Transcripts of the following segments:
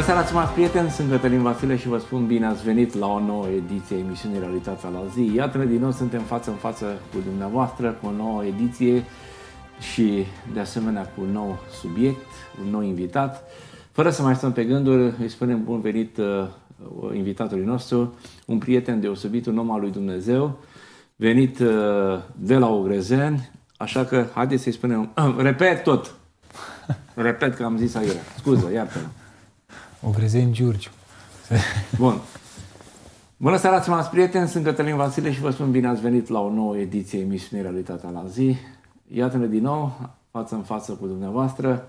Bună seara, stimați prieteni, sunt Cătălin Vasile și vă spun bine ați venit la o nouă ediție emisiunii Realitatea la zi. Iată-ne din nou, suntem față în față cu dumneavoastră, cu o nouă ediție și de asemenea cu un nou subiect, un nou invitat. Fără să mai stăm pe gânduri, îi spunem bun venit uh, invitatului nostru, un prieten deosebit, un om al lui Dumnezeu, venit uh, de la Ogrezen, așa că haideți să-i spunem, uh, repet tot, repet că am zis aiurea, scuză, iartă-mă. Ogrezen Giurgiu. Bun. Bună seara, stimați prieteni, sunt Cătălin Vasile și vă spun bine ați venit la o nouă ediție emisiunii Realitatea la zi. Iată-ne din nou, față în față cu dumneavoastră,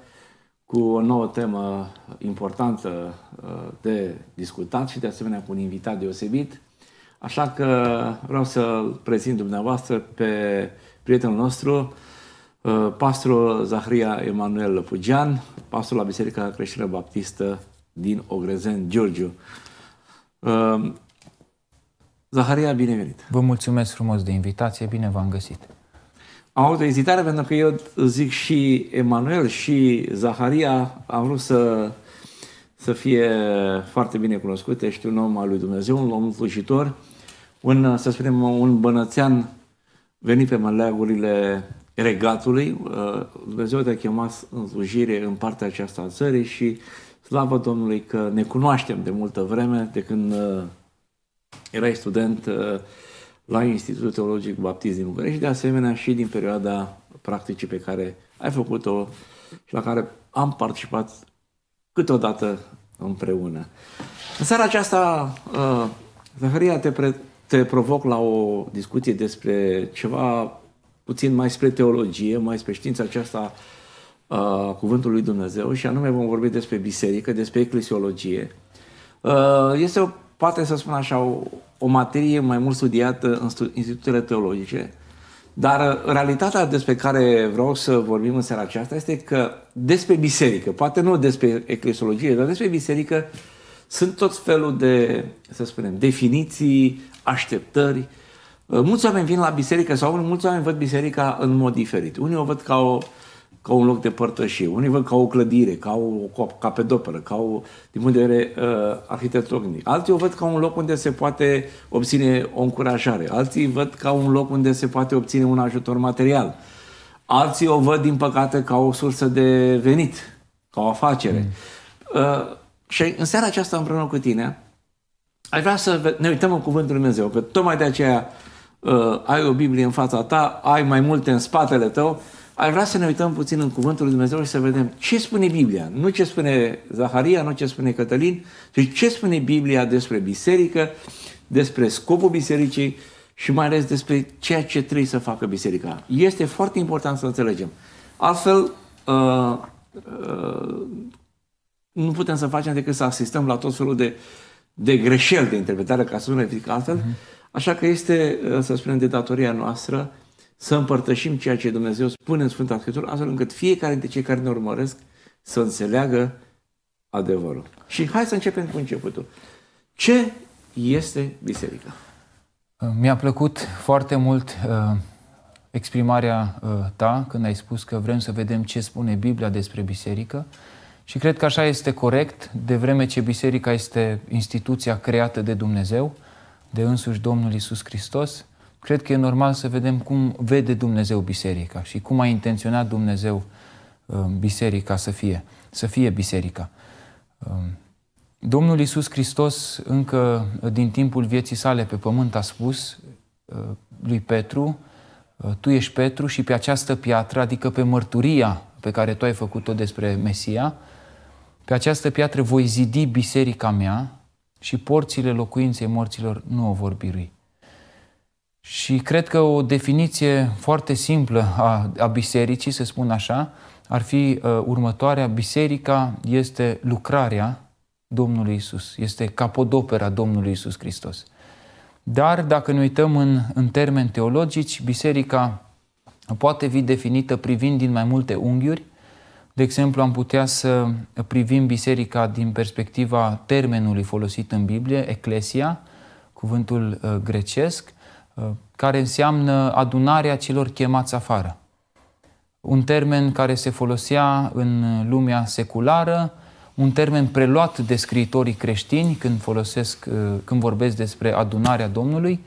cu o nouă temă importantă uh, de discutat și de asemenea cu un invitat deosebit. Așa că vreau să prezint dumneavoastră pe prietenul nostru, uh, pastorul Zahria Emanuel Pugian, pastor la Biserica Creștină Baptistă din Ogrezen, Giorgio. Ehm, Zaharia, binevenit! Vă mulțumesc frumos de invitație, bine v-am găsit! Am avut o ezitare pentru că eu zic și Emanuel și Zaharia am vrut să, să fie foarte bine cunoscute. Ești un om al lui Dumnezeu, un om slujitor, un, să spunem, un bănățean venit pe măleagurile regatului. Ehm, Dumnezeu te-a chemat în slujire în partea aceasta a țării și uh, Slavă Domnului că ne cunoaștem de multă vreme, de când uh, erai student uh, la Institutul Teologic Baptist din București, de asemenea și din perioada practicii pe care ai făcut-o și la care am participat câteodată împreună. În seara aceasta, uh, Zaharia, te, pre- te provoc la o discuție despre ceva puțin mai spre teologie, mai spre știința aceasta uh, cuvântul lui Dumnezeu și anume vom vorbi despre biserică, despre eclesiologie. este, o, poate să spun așa, o, o materie mai mult studiată în stu- institutele teologice, dar realitatea despre care vreau să vorbim în seara aceasta este că despre biserică, poate nu despre eclesiologie, dar despre biserică sunt tot felul de, să spunem, definiții, așteptări. Mulți oameni vin la biserică sau mulți oameni văd biserica în mod diferit. Unii o văd ca o, ca un loc de părtășie, unii văd ca o clădire, ca o capedoperă, ca o, din punct de vedere uh, arhitectonic. Alții o văd ca un loc unde se poate obține o încurajare, alții văd ca un loc unde se poate obține un ajutor material, alții o văd, din păcate, ca o sursă de venit, ca o afacere. Mm. Uh, și în seara aceasta, împreună cu tine, aș vrea să ne uităm în Cuvântul Lui Dumnezeu, că tocmai de aceea uh, ai o Biblie în fața ta, ai mai multe în spatele tău, ar vrea să ne uităm puțin în Cuvântul lui Dumnezeu și să vedem ce spune Biblia. Nu ce spune Zaharia, nu ce spune Cătălin, ci ce spune Biblia despre biserică, despre scopul bisericii și mai ales despre ceea ce trebuie să facă biserica. Este foarte important să înțelegem. Altfel, uh, uh, nu putem să facem decât să asistăm la tot felul de, de greșeli de interpretare, ca să nu ne altfel. Mhm. Așa că este, uh, să spunem, de datoria noastră să împărtășim ceea ce Dumnezeu spune în Sfânta Scriptură, astfel încât fiecare dintre cei care ne urmăresc să înțeleagă adevărul. Și hai să începem cu începutul. Ce este biserica? Uh, mi-a plăcut foarte mult uh, exprimarea uh, ta când ai spus că vrem să vedem ce spune Biblia despre biserică și cred că așa este corect, de vreme ce biserica este instituția creată de Dumnezeu, de însuși Domnul Isus Hristos, cred că e normal să vedem cum vede Dumnezeu biserica și cum a intenționat Dumnezeu um, biserica să fie, să fie biserica. Um, Domnul Iisus Hristos încă din timpul vieții sale pe pământ a spus uh, lui Petru, uh, tu ești Petru și pe această piatră, adică pe mărturia pe care tu ai făcut-o despre Mesia, pe această piatră voi zidi biserica mea și porțile locuinței morților nu o vor birui. Și cred că o definiție foarte simplă a, a bisericii, să spun așa, ar fi uh, următoarea. Biserica este lucrarea Domnului Isus, este capodopera Domnului Isus Hristos. Dar dacă ne uităm în, în termeni teologici, biserica poate fi definită privind din mai multe unghiuri. De exemplu, am putea să privim biserica din perspectiva termenului folosit în Biblie, eclesia, cuvântul uh, grecesc, care înseamnă adunarea celor chemați afară. Un termen care se folosea în lumea seculară, un termen preluat de scriitorii creștini când, folosesc, uh, când vorbesc despre adunarea Domnului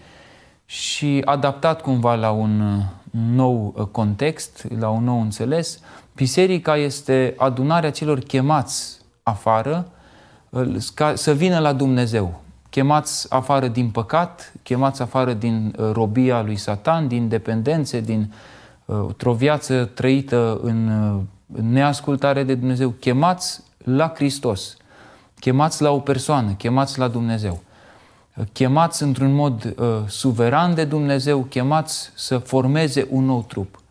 și adaptat cumva la un uh, nou uh, context, la un nou înțeles. Biserica este adunarea celor chemați afară să vină la Dumnezeu, chemați afară din păcat, chemați afară din uh, robia lui Satan, din dependențe, din uh, o viață trăită uh, în neascultare de Dumnezeu, chemați la Hristos, chemați la o persoană, chemați la Dumnezeu, chemați într-un mod uh, suveran de Dumnezeu, chemați să formeze un nou trup.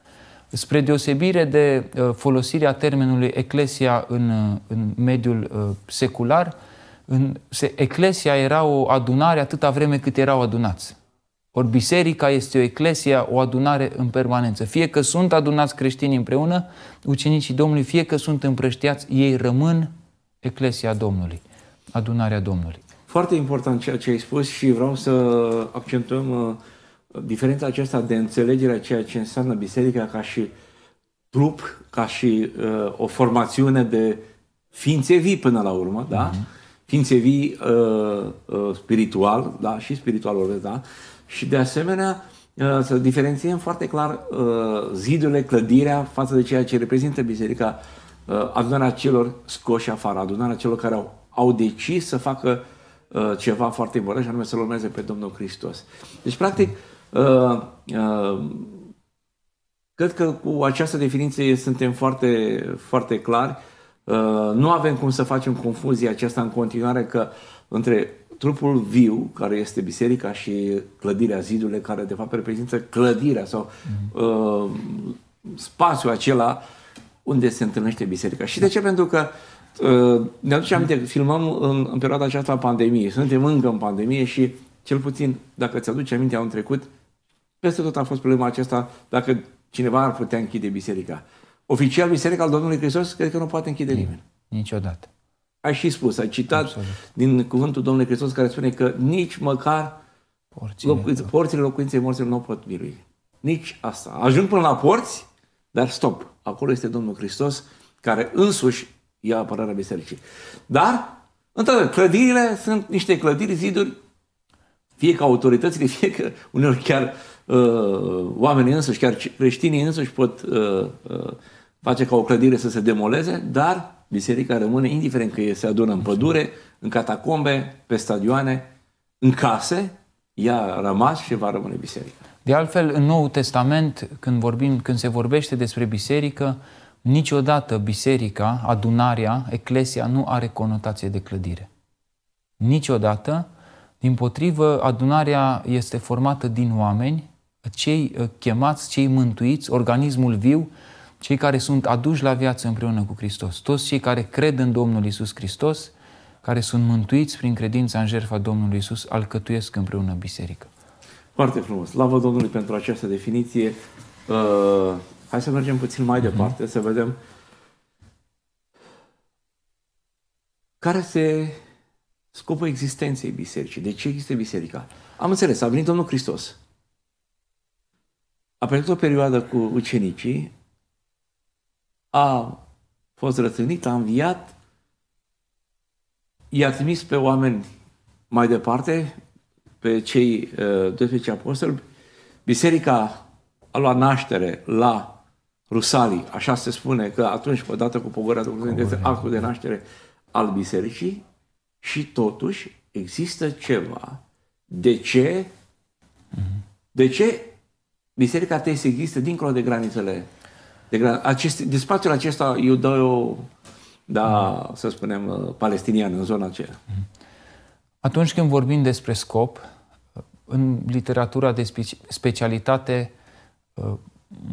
Spre deosebire de uh, folosirea termenului eclesia în, în mediul uh, secular, uh, în, se, eclesia era o adunare atâta vreme cât erau adunați. Ori biserica este o eclesia, o adunare în permanență. Fie că sunt adunați creștini împreună, ucenicii Domnului, fie că sunt împrăștiați, ei rămân eclesia Domnului, adunarea Domnului. Foarte important ceea ce ai spus și vreau să accentuăm uh, diferența aceasta de înțelegere a ceea ce înseamnă biserica ca și trup, ca și uh, o formațiune de ființe vii până la urmă, da? Mm-hmm ființe vii uh, uh, spiritual, da, și spiritual vorbesc, da, și de asemenea uh, să diferențiem foarte clar uh, zidurile, clădirea față de ceea ce reprezintă biserica, uh, adunarea celor scoși afară, adunarea celor care au, au decis să facă uh, ceva foarte important și anume să-L urmeze pe Domnul Hristos. Deci, practic, uh, uh, cred că cu această definiție suntem foarte, foarte clari uh, Uh, nu avem cum să facem confuzia aceasta în continuare că între trupul viu, care este biserica, și clădirea zidului, care de fapt reprezintă clădirea sau mhm. uh, spațiul acela unde se întâlnește biserica. Și de ce? Pentru că uh, ne aducem aminte, mhm. filmăm în, în perioada aceasta a pandemiei, suntem încă în pandemie și cel puțin, dacă ți-aduce aminte, anul trecut, peste tot a fost problema aceasta dacă cineva ar putea închide biserica oficial biserica al Domnului Hristos, cred că nu poate închide nimeni. nimeni. Niciodată. Ai și spus, ai citat Absolut. din cuvântul Domnului Hristos care spune că nici măcar porțile, locu- porțile locuinței morților nu pot birui. Nici asta. Ajung până la porți, dar stop. Acolo este Domnul Hristos care însuși ia apărarea bisericii. Dar, într-adevăr, clădirile sunt niște clădiri, ziduri, fie că autoritățile, fie că uneori chiar uh, Uh, oamenii însăși, chiar creștinii însăși pot uh, uh, face ca o clădire să se demoleze, dar biserica rămâne, indiferent că se adună în pădure, în catacombe, pe stadioane, în case, ea a rămas și va rămâne biserica. De altfel, în Noul Testament, când, vorbim, când se vorbește despre biserică, niciodată biserica, adunarea, eclesia, nu are conotație de clădire. Niciodată. Din potrivă, adunarea este formată din oameni cei uh, chemați, cei mântuiți, organismul viu, cei care sunt aduși la viață împreună cu Hristos, toți cei care cred în Domnul Isus Hristos, care sunt mântuiți prin credința în jertfa Domnului Isus, alcătuiesc împreună biserică. Foarte frumos. Slavă Domnului pentru această definiție. Uh, hai să mergem puțin mai uh-huh. departe, să vedem care se scopul existenței bisericii. De ce există biserica? Am înțeles, a venit Domnul Hristos a petrecut o perioadă cu ucenicii, a fost rătâlnit, a înviat, i-a trimis pe oameni mai departe, pe cei uh, ă, 12 apostoli, biserica a luat naștere la Rusalii, așa se spune că atunci, odată cu pogorarea Duhului este actul de naștere al bisericii și totuși există ceva. De ce? Mhm. De ce biserica trebuie să existe dincolo de granițele. De, gra... acest, de spațiul acesta iudeo, da, să spunem, uh, palestinian, în zona aceea. Mhm. Atunci când vorbim despre scop, uh, în literatura de specialitate, uh,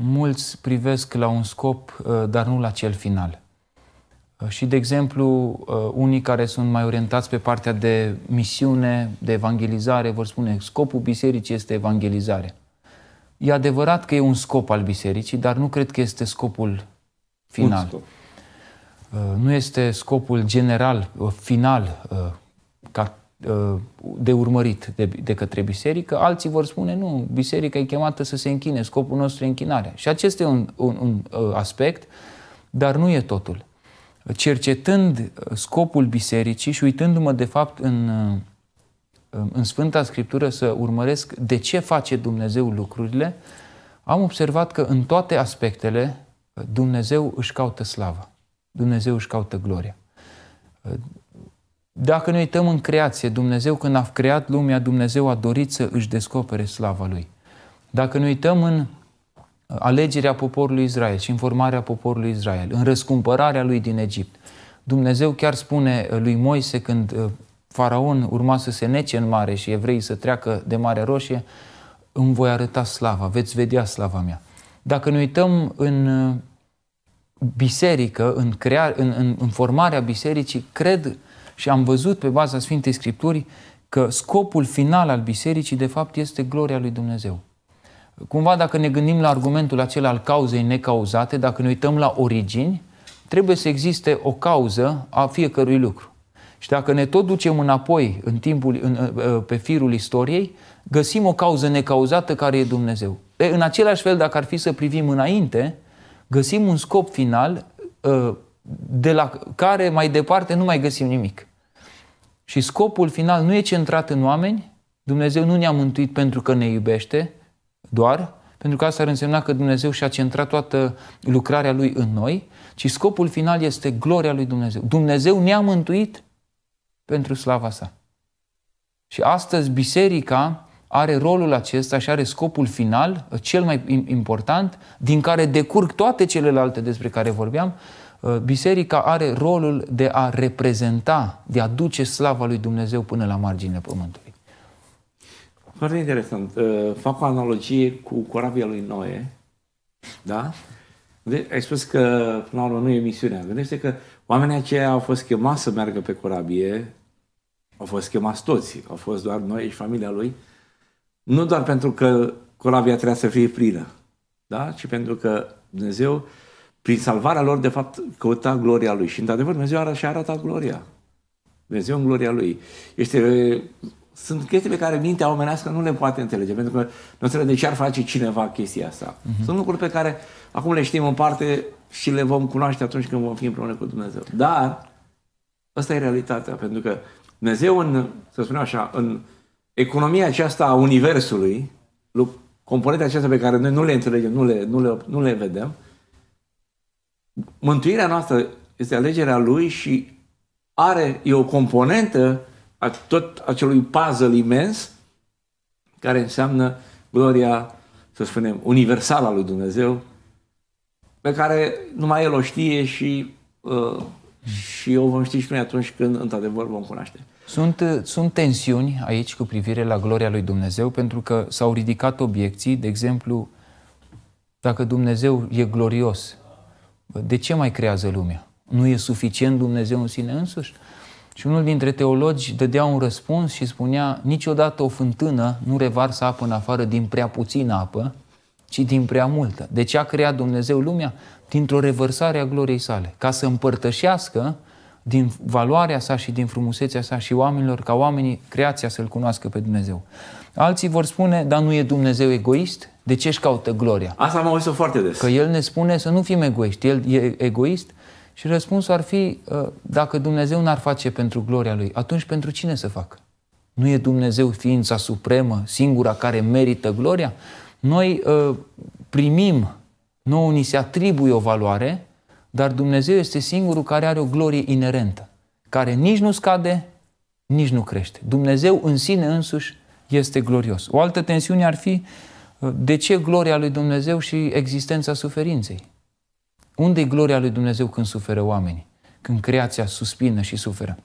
mulți privesc la un scop, dar nu la cel final. Și, de exemplu, unii care sunt mai orientați pe partea de misiune, de evangelizare, vor spune scopul bisericii este evangelizare. E adevărat că e un scop al bisericii, dar nu cred că este scopul final. Uh, nu este scopul general, uh, final, uh, ca de urmărit de, de către biserică, alții vor spune nu, biserica e chemată să se închine, scopul nostru e închinarea. Și acesta e un, un, un aspect, dar nu e totul. Cercetând scopul bisericii și uitându-mă de fapt în Um, în Sfânta Scriptură să urmăresc de ce face Dumnezeu lucrurile, am observat că în toate aspectele uh, Dumnezeu își caută slavă, Dumnezeu își caută gloria. Uh, dacă ne uităm în creație, Dumnezeu când a creat lumea, Dumnezeu a dorit să își descopere slava Lui. Dacă ne uităm în uh, alegerea poporului Israel și în formarea poporului Israel, în răscumpărarea lui din Egipt, Dumnezeu chiar spune lui Moise când faraon urma să se nece în mare și evreii să treacă de Marea Roșie, îmi voi arăta slava, veți vedea slava mea. Dacă ne uităm în uh, biserică, în, crea, în, în, în formarea bisericii, cred și am văzut pe baza Sfintei Scripturii că scopul final al bisericii, de fapt, este gloria lui Dumnezeu. Cumva, dacă ne gândim la argumentul acela al cauzei necauzate, dacă ne uităm la origini, trebuie să existe o cauză a fiecărui lucru. Și dacă ne tot ducem înapoi în timpul, în, pe firul istoriei, găsim o cauză necauzată care e Dumnezeu. E, în același fel, dacă ar fi să privim înainte, găsim un scop final ă, de la care mai departe nu mai găsim nimic. Și scopul final nu e centrat în oameni, Dumnezeu nu ne-a mântuit pentru că ne iubește doar, pentru că asta ar însemna că Dumnezeu și-a centrat toată lucrarea Lui în noi, ci scopul final este gloria Lui Dumnezeu. Dumnezeu ne-a mântuit pentru slava sa. Și astăzi biserica are rolul acesta și are scopul final, cel mai important, din care decurg toate celelalte despre care vorbeam. Uh, biserica are rolul de a reprezenta, de a duce slava lui Dumnezeu până la marginile pământului. Foarte interesant. Uh, fac o analogie cu corabia lui Noe. Da? Ai spus că, până la urmă, nu e misiunea. Gândește că oamenii aceia au fost chemați să meargă pe corabie au fost chemați toți, au fost doar noi și familia lui. Nu doar pentru că corabia trebuia să fie plină, da? ci pentru că Dumnezeu, prin salvarea lor, de fapt, căuta gloria lui. Și, într-adevăr, Dumnezeu și arătat gloria. Dumnezeu în gloria lui. Este, sunt chestii pe care mintea omenească nu le poate înțelege, pentru că nu înțelege ce ar face cineva chestia asta. Uh-huh. Sunt lucruri pe care acum le știm în parte și le vom cunoaște atunci când vom fi împreună cu Dumnezeu. Dar Asta e realitatea, pentru că Dumnezeu, în, să spunem așa, în economia aceasta a Universului, componente acestea pe care noi nu le înțelegem, nu le, nu le, nu le vedem, mântuirea noastră este alegerea Lui și are, e o componentă a tot acelui puzzle imens care înseamnă gloria, să spunem, universală a lui Dumnezeu, pe care numai El o știe și, uh, și o vom ști și noi atunci când, într-adevăr, vom cunoaște. Sunt, ă, sunt tensiuni aici cu privire la gloria lui Dumnezeu, pentru că s-au ridicat obiecții, de exemplu, dacă Dumnezeu e glorios, de ce mai creează lumea? Nu e suficient Dumnezeu în sine însuși? Și unul dintre teologi dădea un răspuns și spunea, niciodată o fântână nu revarsă apă în afară din prea puțină apă, ci din prea multă. De deci ce a creat Dumnezeu lumea? Dintr-o revărsare a gloriei sale, ca să împărtășească din valoarea sa și din frumusețea sa și oamenilor, ca oamenii, creația să-L cunoască pe Dumnezeu. Alții vor spune, dar nu e Dumnezeu egoist? De ce își caută gloria? Asta am auzit foarte des. Că El ne spune să nu fim egoiști. El e egoist și răspunsul ar fi, ă, dacă Dumnezeu n-ar face pentru gloria Lui, atunci pentru cine să facă? Nu e Dumnezeu ființa supremă, singura care merită gloria? Noi ă, primim, nouă ni se atribuie o valoare, dar Dumnezeu este singurul care are o glorie inerentă, care nici nu scade, nici nu crește. Dumnezeu în sine însuși este glorios. O altă tensiune ar fi de ce gloria lui Dumnezeu și existența suferinței. Unde e gloria lui Dumnezeu când suferă oamenii? Când creația suspină și suferă.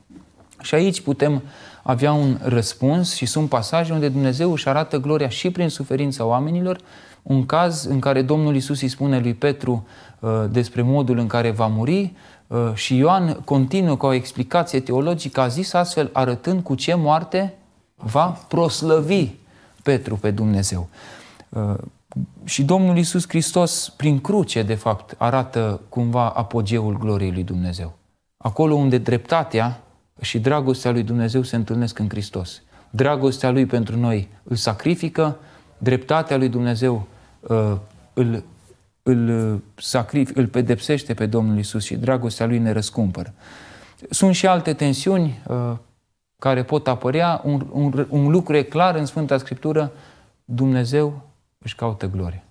Și aici putem avea un răspuns și sunt pasaje unde Dumnezeu își arată gloria și prin suferința oamenilor, un caz în care Domnul Isus îi spune lui Petru uh, despre modul în care va muri uh, și Ioan continuă cu o explicație teologică, a zis astfel, arătând cu ce moarte va proslăvi Petru pe Dumnezeu. Uh, și Domnul Isus Hristos, prin cruce, de fapt, arată cumva apogeul gloriei lui Dumnezeu. Acolo unde dreptatea și dragostea lui Dumnezeu se întâlnesc în Hristos. Dragostea lui pentru noi îl sacrifică, dreptatea lui Dumnezeu Uh, îl, îl, uh, sacrific, îl pedepsește pe Domnul Isus și dragostea lui ne răscumpără. Sunt și alte tensiuni uh, care pot apărea. Un, un, un lucru e clar în Sfânta Scriptură, Dumnezeu își caută gloria.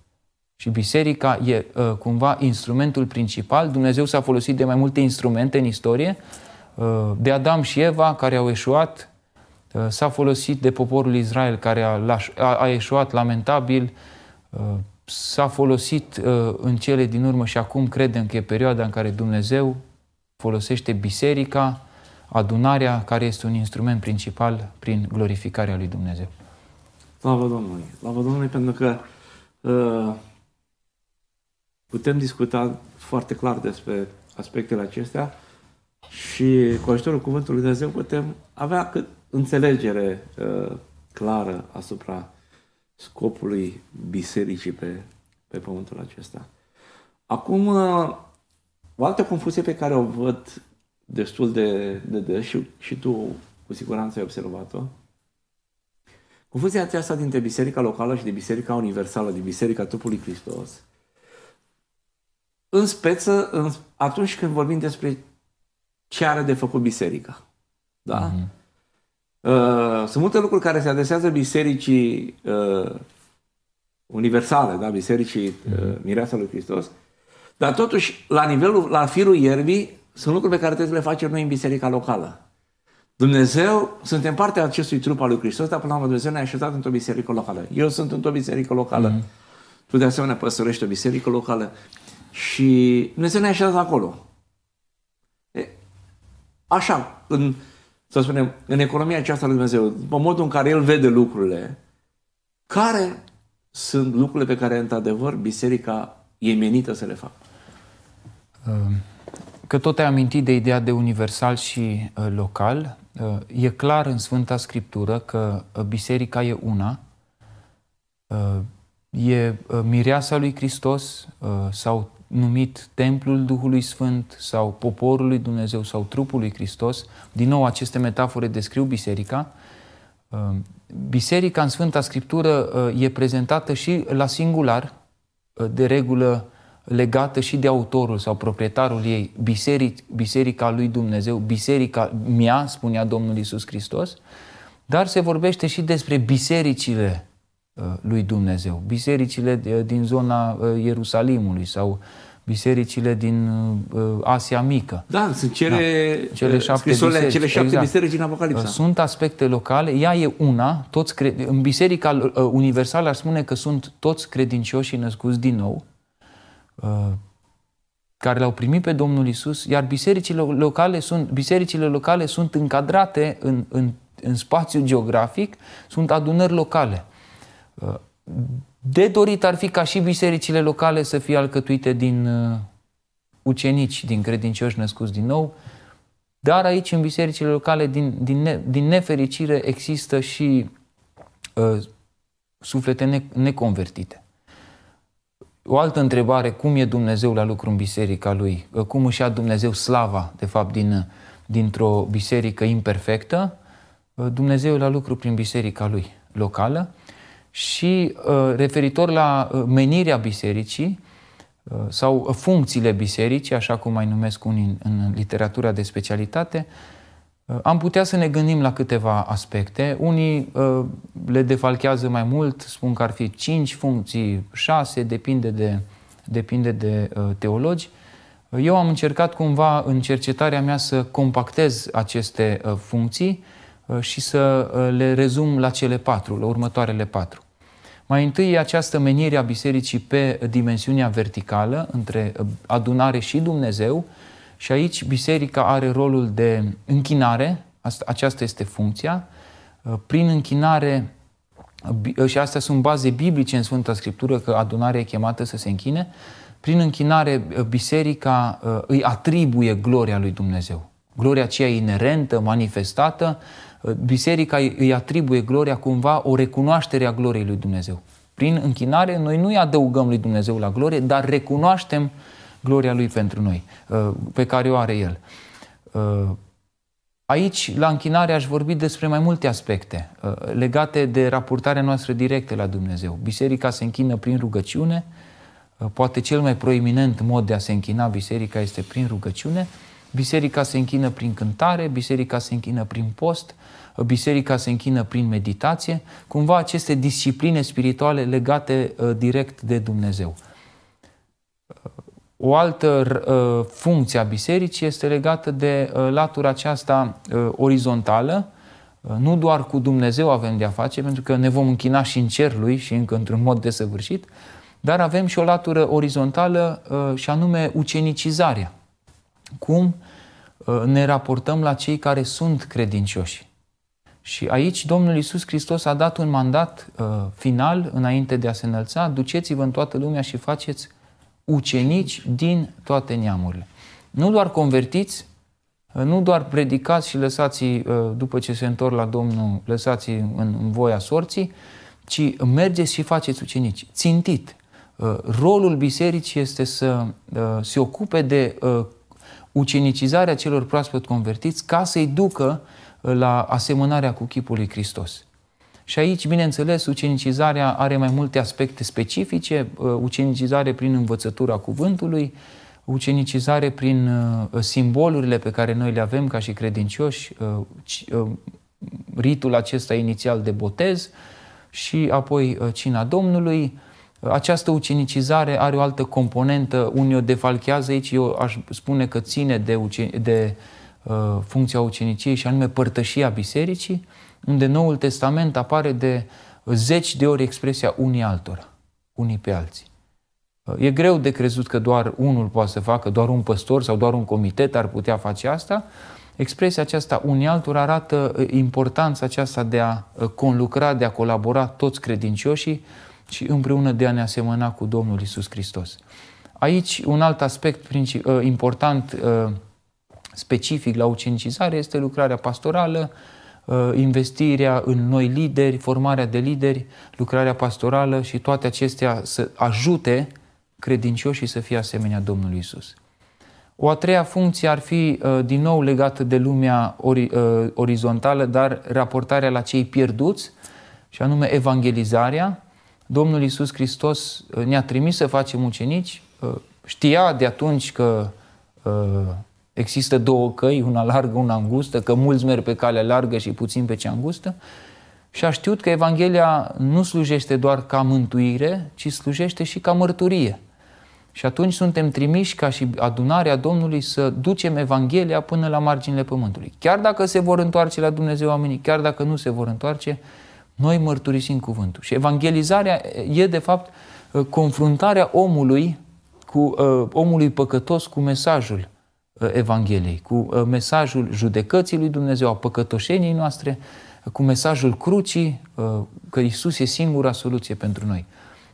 Și biserica e uh, cumva instrumentul principal. Dumnezeu s-a folosit de mai multe instrumente în istorie, uh, de Adam și Eva care au eșuat, uh, s-a folosit de poporul Israel care a, a, a eșuat lamentabil, uh, s-a folosit uh, în cele din urmă și acum credem că e perioada în care Dumnezeu folosește biserica, adunarea, care este un instrument principal prin glorificarea lui Dumnezeu. Slavă Domnului! Slavă Domnului pentru că uh, putem discuta foarte clar despre aspectele acestea și cu ajutorul Cuvântului Dumnezeu putem avea cât înțelegere uh, clară asupra scopului bisericii pe, pe pământul acesta. Acum, uh, o altă confuzie pe care o văd destul de, de des și, și tu cu siguranță ai observat-o, confuzia aceasta dintre biserica locală și de biserica universală, de biserica trupului Hristos, în speță în, atunci când vorbim despre ce are de făcut biserica. Da? Mm-hmm. Uh, sunt multe lucruri care se adresează bisericii uh, universale, da? bisericii uh, Mireasa lui Hristos, dar totuși, la nivelul, la firul ierbii, sunt lucruri pe care trebuie să le facem noi în biserica locală. Dumnezeu, suntem parte a acestui trup al lui Hristos, dar până la urmă Dumnezeu ne-a așezat într-o biserică locală. Eu sunt într-o biserică locală. Mm. Tu de asemenea păstorești o biserică locală. Și Dumnezeu ne-a așezat acolo. E, așa, în, să spunem, în economia aceasta lui Dumnezeu, după modul în care El vede lucrurile, care sunt lucrurile pe care, într-adevăr, biserica e menită să le facă? Ehm, că tot ai amintit de ideea de universal și ă, local, ă, e clar în Sfânta Scriptură că ă, biserica e una, e mireasa lui Hristos sau numit Templul Duhului Sfânt sau Poporul lui Dumnezeu sau Trupul lui Hristos. Din nou, aceste metafore descriu biserica. Uh, biserica în Sfânta Scriptură uh, e prezentată și la singular, uh, de regulă legată și de autorul sau proprietarul ei, biseric, biserica lui Dumnezeu, biserica mea, spunea Domnul Isus Hristos, dar se vorbește și despre bisericile lui Dumnezeu, bisericile din zona Ierusalimului sau bisericile din uh, Asia Mică. Da, sunt cele, da, cele uh, șapte, biserici, cele șapte exact. biserici din Apocalipsa. Uh, sunt aspecte locale, ea e una, toți cre... în Biserica Universală ar spune că sunt toți credincioșii născuți din nou, care l-au primit pe Domnul Isus, iar bisericile locale sunt, bisericile locale sunt încadrate în, în, în spațiu geografic, sunt adunări locale de dorit ar fi ca și bisericile locale să fie alcătuite din uh, ucenici, din credincioși născuți din nou, dar aici, în bisericile locale, din, din, ne, din nefericire, există și uh, suflete ne, neconvertite. O altă întrebare, cum e Dumnezeu la lucru în biserica lui? Uh, cum își ia Dumnezeu slava, de fapt, din, uh, dintr-o biserică imperfectă? Dumnezeu e la lucru prin biserica lui locală și uh, referitor la uh, menirea bisericii uh, sau funcțiile bisericii, așa cum mai numesc unii în literatura de specialitate, am putea să ne gândim la câteva aspecte. Unii le defalchează mai mult, spun că ar fi cinci funcții, șase, depinde de, depinde de teologi. Eu am încercat cumva în cercetarea mea să compactez aceste funcții și să le rezum la cele patru, la următoarele patru. Mai întâi e această menire a bisericii pe dimensiunea verticală, între ă, adunare și Dumnezeu, și aici biserica are rolul de închinare, aceasta este funcția. Ă, prin închinare, ă, și astea sunt baze biblice în Sfânta Scriptură, că adunarea e chemată să se închine, prin închinare biserica îi atribuie gloria lui Dumnezeu gloria aceea inerentă, manifestată, uh, biserica îi atribuie gloria cumva o recunoaștere a gloriei lui Dumnezeu. Prin închinare, noi nu îi adăugăm lui Dumnezeu la glorie, dar recunoaștem gloria lui pentru noi, uh, pe care o are El. Uh, aici, la închinare, aș vorbi despre mai multe aspecte legate de raportarea noastră directă la Dumnezeu. Biserica se închină prin rugăciune, poate cel mai proeminent mod de a se închina biserica este prin rugăciune, Biserica se închină prin cântare, biserica se închină prin post, biserica se închină prin meditație, cumva aceste discipline spirituale legate uh, direct de Dumnezeu. Uh, o altă uh, funcție a bisericii este legată de latura aceasta orizontală, nu doar cu Dumnezeu avem de-a face, pentru că ne vom închina și în cer lui și încă într-un mod desăvârșit, dar avem și o latură orizontală și anume ucenicizarea. Cum Uh, ne raportăm la cei care sunt credincioși. Și aici Domnul Iisus Hristos a dat un mandat uh, final înainte de a se înălța, duceți-vă în toată lumea și faceți ucenici din toate neamurile. Nu doar convertiți, uh, nu doar predicați și lăsați uh, după ce se întorc la Domnul, lăsați în, în voia sorții, ci mergeți și faceți ucenici, țintit. Uh, rolul bisericii este să uh, se ocupe de uh, ucenicizarea celor proaspăt convertiți ca să-i ducă uh, la asemănarea cu chipul lui Hristos. Și aici, bineînțeles, ucenicizarea are mai multe aspecte specifice, uh, ucenicizare prin învățătura cuvântului, ucenicizare prin uh, simbolurile pe care noi le avem ca și credincioși, ritul acesta inițial de botez și apoi cina Domnului, această ucenicizare are o altă componentă, unii o defalchează aici, eu aș spune că ține de, ucen- de uh, funcția uceniciei și anume părtășia bisericii, unde Noul Testament apare de zeci de ori expresia unii altora, unii pe alții. Uh, e greu de crezut că doar unul poate să facă, doar un păstor sau doar un comitet ar putea face asta. Expresia aceasta unii altora arată uh, importanța aceasta de a uh, conlucra, de a colabora toți credincioșii ci împreună de a ne asemăna cu Domnul Isus Hristos. Aici un alt aspect ă, important, ă, specific la ucenicizare, este lucrarea pastorală, ă, investirea în noi lideri, formarea de lideri, lucrarea pastorală și toate acestea să ajute credincioșii să fie asemenea Domnului Isus. O a treia funcție ar fi din nou legată de lumea ori, orizontală, dar raportarea la cei pierduți, și anume evangelizarea, Domnul Iisus Hristos uh, ne-a trimis să facem ucenici, uh, știa de atunci că uh, există două căi, una largă, una îngustă, că mulți merg pe calea largă și puțin pe cea îngustă, și a știut că Evanghelia nu slujește doar ca mântuire, ci slujește și ca mărturie. Și atunci suntem trimiși ca și adunarea Domnului să ducem Evanghelia până la marginile pământului. Chiar dacă se vor întoarce la Dumnezeu oamenii, chiar dacă nu se vor întoarce, noi mărturisim cuvântul. Și evangelizarea e, de fapt, uh, confruntarea omului cu uh, omului păcătos cu mesajul uh, Evangheliei, cu mesajul judecății lui Dumnezeu, a păcătoșenii noastre, cu mesajul crucii, că Isus e singura soluție pentru noi.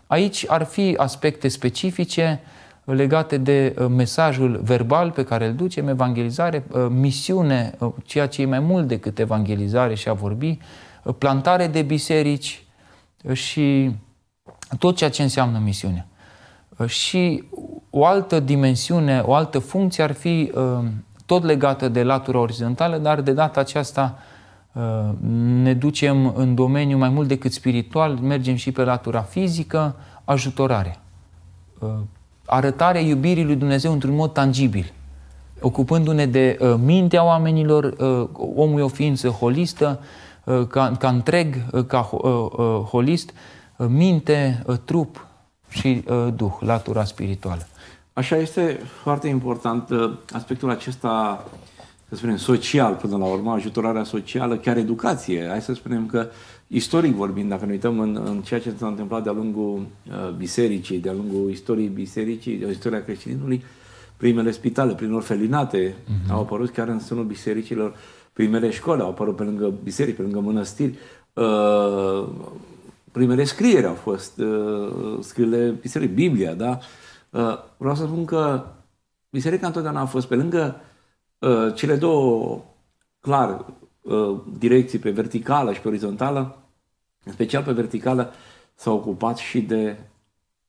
Aici ar fi aspecte specifice legate de mesajul verbal pe care îl ducem, evangelizare, misiune, ceea ce e mai mult decât evangelizare și a vorbi, plantare de biserici uh, și tot ceea ce înseamnă misiunea. Uh, și o altă dimensiune, o altă funcție ar fi uh, tot legată de latura orizontală, dar de data aceasta ne ducem în domeniu mai mult decât spiritual, mergem și pe latura fizică, ajutorare. Arătarea iubirii lui Dumnezeu într-un mod tangibil, ocupându-ne de mintea oamenilor, omul e o ființă holistă, Uh, ca, ca întreg, uh, ca uh, holist, minte, trup și duh, latura spirituală. Așa este foarte important aspectul acesta, să spunem, social până la urmă, ajutorarea socială, chiar educație. Hai să spunem că, istoric vorbind, dacă ne uităm în, în ceea ce s-a întâmplat de-a lungul bisericii, de-a lungul istoriei bisericii, de istoria creștinului, primele spitale, prin orfelinate, uh-huh. au apărut chiar în sânul bisericilor uh, primele școli au apărut pe lângă biserici, pe lângă mănăstiri, uh, primele scrieri au fost uh, scrierile bisericii, Biblia, da? Uh, vreau să spun că biserica întotdeauna a fost pe lângă cele două, clar, direcții pe verticală și pe orizontală, în special pe verticală, s-a ocupat și de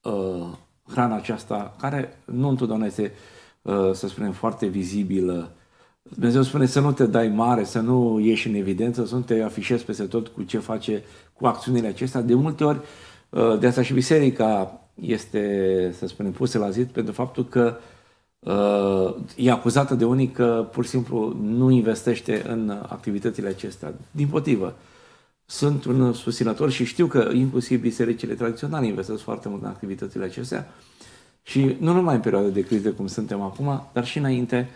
uh, hrana aceasta, care nu întotdeauna este, uh, să spunem, foarte vizibilă Dumnezeu spune să nu te dai mare, să nu ieși în evidență, să nu te afișezi peste tot cu ce face, cu acțiunile acestea. De multe ori, uh, de asta și biserica este, să spunem, pusă la zid pentru faptul că uh, e acuzată de unii că pur și simplu nu investește în activitățile acestea. Din potrivă, sunt un susținător și știu că inclusiv bisericile tradiționale investesc foarte mult în activitățile acestea și nu numai în perioada de criză cum suntem acum, dar și înainte,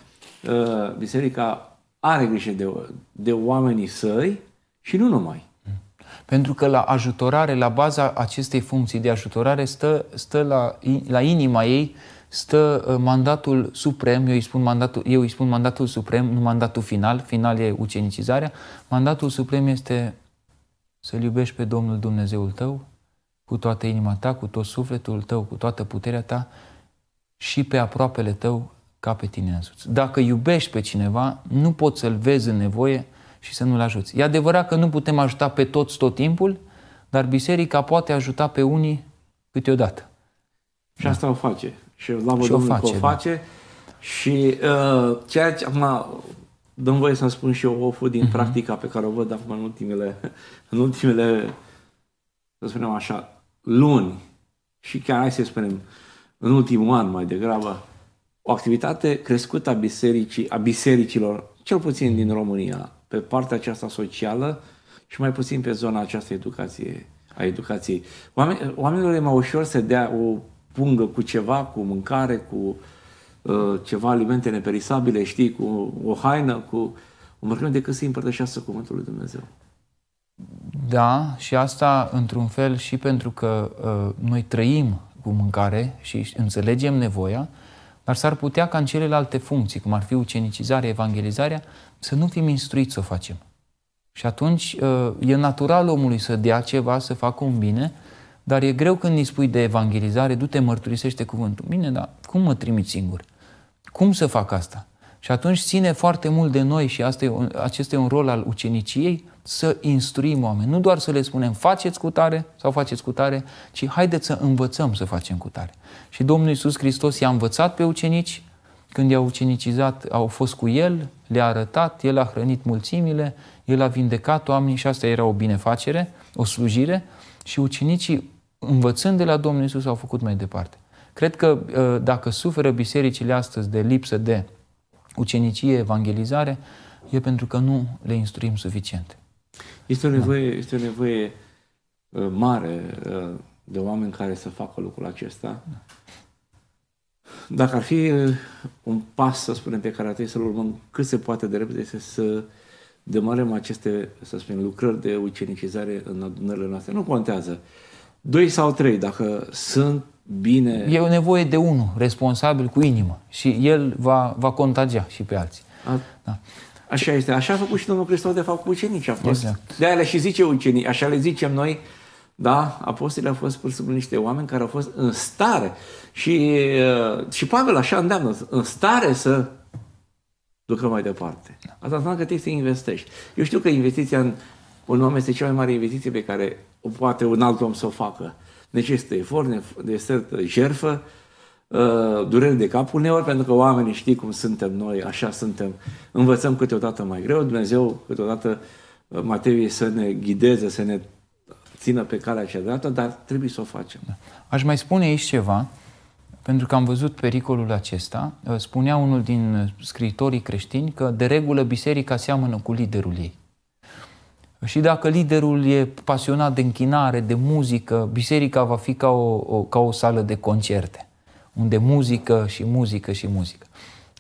Uh, biserica are grijă de, de oamenii săi și nu numai. Pentru că la ajutorare, la baza acestei funcții de ajutorare, stă, stă la, la inima ei, stă uh, mandatul suprem, eu îi, spun mandatul, eu îi spun mandatul suprem, nu mandatul final, final e ucenicizarea, mandatul suprem este să-L iubești pe Domnul Dumnezeul tău cu toată inima ta, cu tot sufletul tău, cu toată puterea ta și pe aproapele tău ca pe tine însuți. Dacă iubești pe cineva, nu poți să-l vezi în nevoie și să nu-l ajuți. E adevărat că nu putem ajuta pe toți tot timpul, dar biserica poate ajuta pe unii câteodată. Și da. asta o face. Și la și o face, că o da. face. Da. Și uh, ceea ce acum dăm voie să-mi spun și eu oful din uh-huh. practica pe care o văd acum în ultimele, în ultimele, să spunem așa, luni și chiar hai să spunem, în ultimul an mai degrabă, o activitate crescută a, bisericii, a bisericilor, cel puțin din România, pe partea aceasta socială și mai puțin pe zona aceasta educație, a educației. Oamen, oamenilor e mai ușor să dea o pungă cu ceva, cu mâncare, cu uh, ceva alimente neperisabile, știi, cu o haină, cu un mărcăm, decât să îi împărtășească Cuvântul lui Dumnezeu. Da, și asta într-un fel și pentru că uh, noi trăim cu mâncare și înțelegem nevoia, uh, dar s-ar putea ca în celelalte funcții, cum ar fi ucenicizarea, evangelizarea, să nu fim instruiți să o facem. Și atunci ă, e natural omului să dea ceva, să facă un bine, dar e greu când îi spui de evangelizare, du-te, mărturisește cuvântul. Bine, dar cum mă trimiți singur? Cum să fac asta? Și atunci ține foarte mult de noi și asta e, acesta e un rol al uceniciei, să instruim oameni, nu doar să le spunem faceți cu tare sau faceți cu tare, ci haideți să învățăm să facem cu tare. Și Domnul Iisus Hristos i-a învățat pe ucenici, când i-au ucenicizat, au fost cu el, le-a arătat, el a hrănit mulțimile, el a vindecat oamenii și asta era o binefacere, o slujire și ucenicii, învățând de la Domnul Iisus, au făcut mai departe. Cred că ă, dacă suferă bisericile astăzi de lipsă de ucenicie, evangelizare, e pentru că nu le instruim suficient. Este o nevoie, da. este o nevoie uh, mare uh, de oameni care să facă lucrul acesta. Da. Dacă ar fi uh, un pas, să spunem, pe care ar trebui să-l urmăm cât se poate de repede, este să demarăm aceste, să spunem, lucrări de ucenicizare în adunările noastre. Nu contează. Doi sau trei, dacă sunt bine... E o nevoie de unul responsabil cu inimă și el va, va contagia și pe alții. A... Da. Așa este. Așa a făcut și Domnul Hristos, de fapt, cu ucenicii a fost. Exact. De-aia le și zice ucenici, așa le zicem noi, da, apostolii au fost pur sub niște oameni care au fost în stare și, uh, și Pavel așa îndeamnă, în stare să ducă mai departe. Asta înseamnă că trebuie să investești. Eu știu că investiția în un om este cea mai mare investiție pe care o poate un alt om să o facă. Necesită deci efort, necesită jerfă, Uh, dureri de cap uneori, pentru că oamenii știi cum suntem noi, așa suntem. Învățăm câteodată mai greu, Dumnezeu câteodată uh, mai trebuie să ne ghideze, să ne țină pe calea cea dreaptă, dar trebuie să o facem. Da. Aș mai spune aici ceva, pentru că am văzut pericolul acesta. Uh, spunea unul din scritorii creștini că, de regulă, biserica seamănă cu liderul ei. Și dacă liderul e pasionat de închinare, de muzică, biserica va fi ca o, o, ca o sală de concerte unde muzică și muzică și muzică.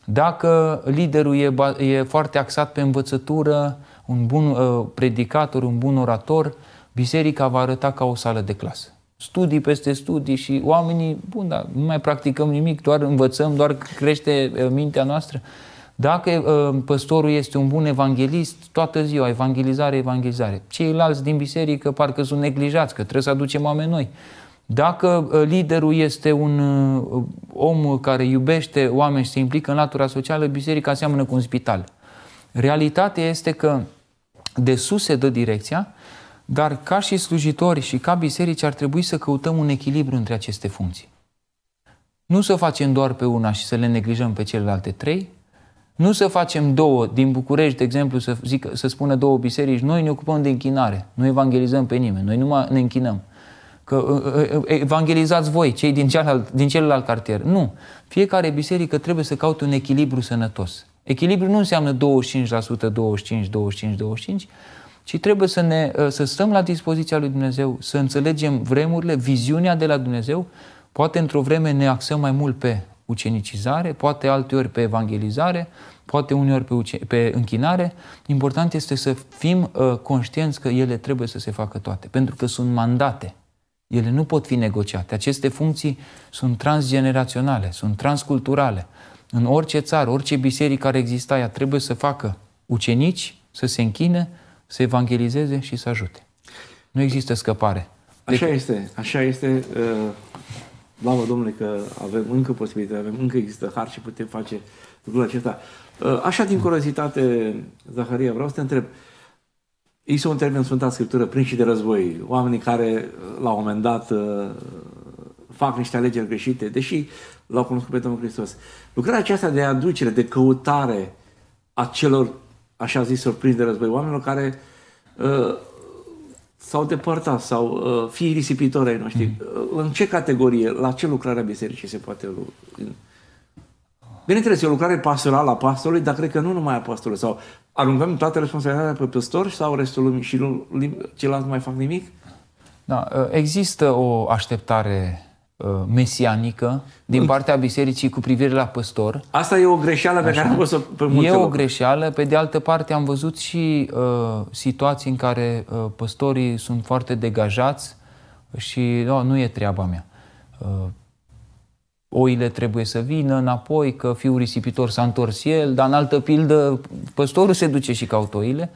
Dacă liderul e, e foarte axat pe învățătură, un bun uh, predicator, un bun orator, biserica va arăta ca o sală de clasă. Studii peste studii și oamenii, bun, dar nu mai practicăm nimic, doar învățăm, doar crește uh, mintea noastră. Dacă uh, păstorul este un bun evanghelist, toată ziua, evangelizare, evangelizare. Ceilalți din biserică parcă sunt neglijați, că trebuie să aducem oameni noi. Dacă uh, liderul este un uh, om care iubește oameni și se implică în latura socială, biserica seamănă cu un spital. Realitatea este că de sus se dă direcția, dar ca și slujitori și ca biserici ar trebui să căutăm un echilibru între aceste funcții. Nu să facem doar pe una și să le neglijăm pe celelalte trei, nu să facem două, din București, de exemplu, să, zic, să spună două biserici, noi ne ocupăm de închinare, nu evangelizăm pe nimeni, noi numai ne închinăm că uh, uh, uh, evangelizați voi, cei din, cealalt, din celălalt cartier. Nu. Fiecare biserică trebuie să caute un echilibru sănătos. Echilibru nu înseamnă 25%, 25, 25, 25, ci trebuie să, ne, să stăm la dispoziția lui Dumnezeu, să înțelegem vremurile, viziunea de la Dumnezeu. Poate într-o vreme ne axăm mai mult pe ucenicizare, poate alteori pe evangelizare, poate uneori pe, uce- pe închinare. Important este să fim uh, conștienți că ele trebuie să se facă toate, pentru că sunt mandate. Ele nu pot fi negociate. Aceste funcții sunt transgeneraționale, sunt transculturale. În orice țară, orice biserică care exista, ea trebuie să facă ucenici, să se închine, să evangelizeze și să ajute. Nu există scăpare. De Așa deci- este, așa este. Uh, slavă domnule că avem încă posibilitatea, avem încă există har și putem face lucrul acesta. Uh, așa din curiozitate, Zaharia, vreau să te întreb. Uh, este un termen în Sfânta Scriptură, prinși de război, oamenii care la un moment dat uh, fac niște alegeri greșite, deși l-au cunoscut pe Domnul Hristos. Lucrarea aceasta de aducere, de căutare a celor, așa zis, surprinși de război, oamenilor care uh, s-au depărtat sau uh, fii risipitori ai noștri, mm. Uh, în ce categorie, la ce lucrare a bisericii se poate Bineînțeles, e o lucrare pastorală a pastorului, dar cred că nu numai a pastorului. Sau aruncăm toată responsabilitatea pe păstori sau restul lumii și nu, ceilalți nu mai fac nimic? Da, ă, există o așteptare ă, mesianică din partea bisericii cu privire la păstor. Asta e o greșeală pe Așa. care am văzut pe multe E o greșeală. Pe de altă parte am văzut și uh, situații în care uh, păstorii sunt foarte degajați și uh, nu e treaba mea. Uh, oile trebuie să vină înapoi, că fiul risipitor s-a întors el, dar în altă pildă păstorul se duce și caută oile.